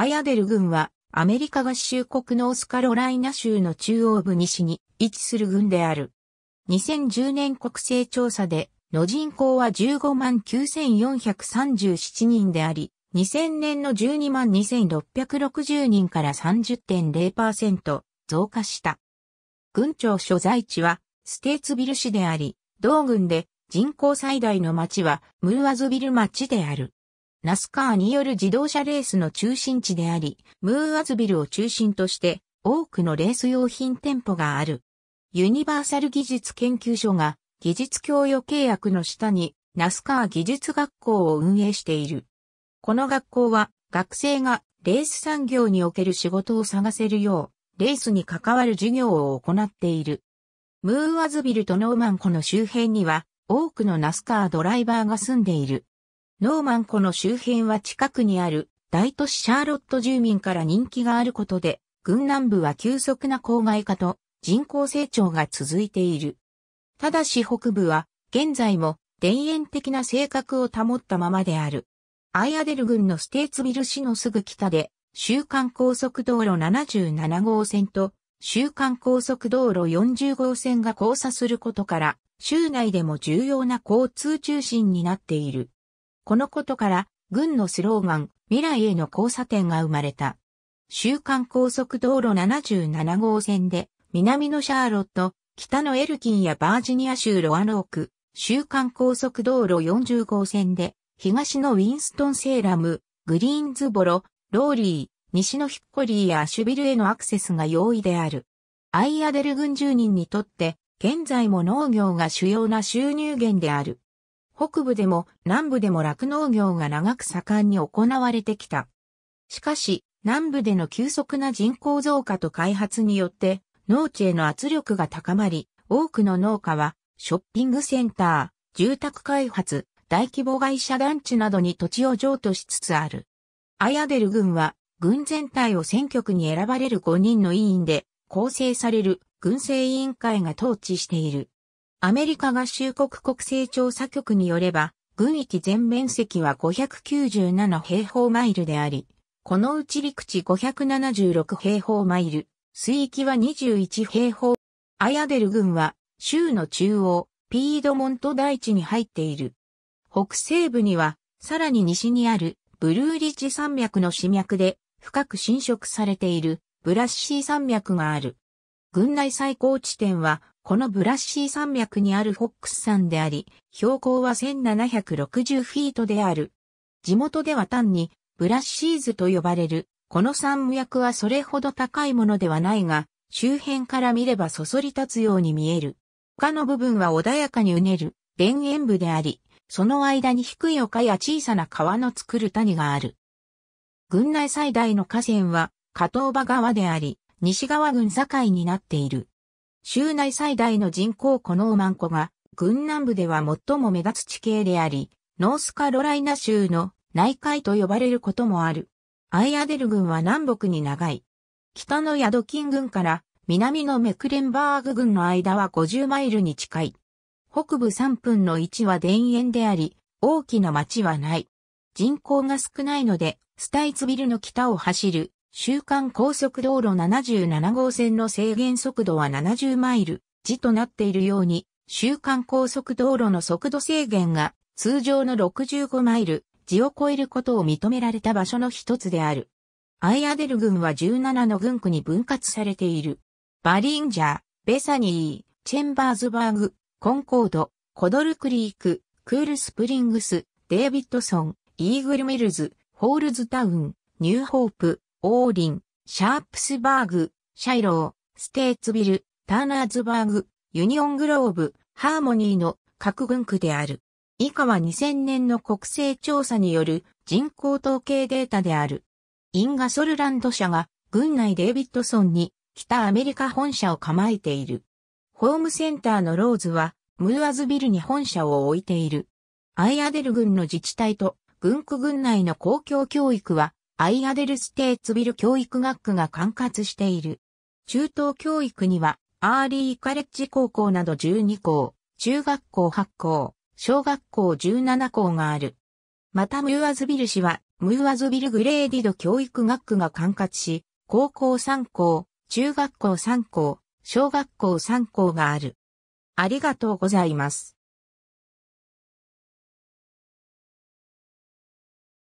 アヤデル郡はアメリカ合衆国ノースカロライナ州の中央部西に位置する郡である。2010年国勢調査での人口は15万9437人であり、2000年の12万2660人から30.0%増加した。郡庁所在地はステーツビル市であり、同郡で人口最大の町はムーアズビル町である。ナスカーによる自動車レースの中心地であり、ムーアズビルを中心として多くのレース用品店舗がある。ユニバーサル技術研究所が技術供与契約の下にナスカー技術学校を運営している。この学校は学生がレース産業における仕事を探せるよう、レースに関わる授業を行っている。ムーアズビルとノーマン湖の周辺には多くのナスカードライバーが住んでいる。ノーマン湖の周辺は近くにある大都市シャーロット住民から人気があることで、軍南部は急速な郊外化と人口成長が続いている。ただし北部は現在も田園的な性格を保ったままである。アイアデル郡のステーツビル市のすぐ北で、週間高速道路77号線と週間高速道路40号線が交差することから、州内でも重要な交通中心になっている。このことから、軍のスローガン、未来への交差点が生まれた。週刊高速道路77号線で、南のシャーロット、北のエルキンやバージニア州ロアノーク、週刊高速道路40号線で、東のウィンストンセーラム、グリーンズボロ、ローリー、西のヒッコリーやアシュビルへのアクセスが容易である。アイアデル軍住人にとって、現在も農業が主要な収入源である。北部でも南部でも酪農業が長く盛んに行われてきた。しかし、南部での急速な人口増加と開発によって、農地への圧力が高まり、多くの農家は、ショッピングセンター、住宅開発、大規模会社団地などに土地を譲渡しつつある。アヤデル軍は、軍全体を選挙区に選ばれる5人の委員で、構成される軍政委員会が統治している。アメリカ合衆国国勢調査局によれば、軍域全面積は597平方マイルであり、このうち陸地576平方マイル、水域は21平方。アヤデル軍は、州の中央、ピードモント大地に入っている。北西部には、さらに西にある、ブルーリッジ山脈の死脈で、深く侵食されている、ブラッシー山脈がある。軍内最高地点は、このブラッシー山脈にあるフォックス山であり、標高は1760フィートである。地元では単にブラッシーズと呼ばれる。この山脈はそれほど高いものではないが、周辺から見ればそそり立つように見える。他の部分は穏やかにうねる田園部であり、その間に低い丘や小さな川の作る谷がある。郡内最大の河川は、加藤場川であり、西川郡境になっている。州内最大の人口こノーマン湖が、軍南部では最も目立つ地形であり、ノースカロライナ州の内海と呼ばれることもある。アイアデル郡は南北に長い。北のヤドキン郡から南のメクレンバーグ郡の間は50マイルに近い。北部3分の1は田園であり、大きな町はない。人口が少ないので、スタイツビルの北を走る週間高速道路77号線の制限速度は70マイル時となっているように、週間高速道路の速度制限が通常の65マイル時を超えることを認められた場所の一つである。アイアデル郡は17の郡区に分割されている。バリンジャー、ベサニー、チェンバーズバーグ、コンコード、コドルクリーク、クールスプリングス、デイビッドソン、イーグルミルズ、ホールズタウン、ニューホープ、オーリン、シャープスバーグ、シャイロー、ステーツビル、ターナーズバーグ、ユニオングローブ、ハーモニーの各軍区である。以下は2000年の国勢調査による人口統計データである。インガソルランド社が軍内デイビッドソンに北アメリカ本社を構えている。ホームセンターのローズはムーアズビルに本社を置いている。アイアデル軍の自治体と軍区軍内の公共教育はアイアデルステーツビル教育学区が管轄している。中等教育には、アーリーカレッジ高校など12校、中学校8校、小学校17校がある。またムーアズビル市は、ムーアズビルグレーディド教育学区が管轄し、高校3校、中学校3校、小学校3校がある。ありがとうございます。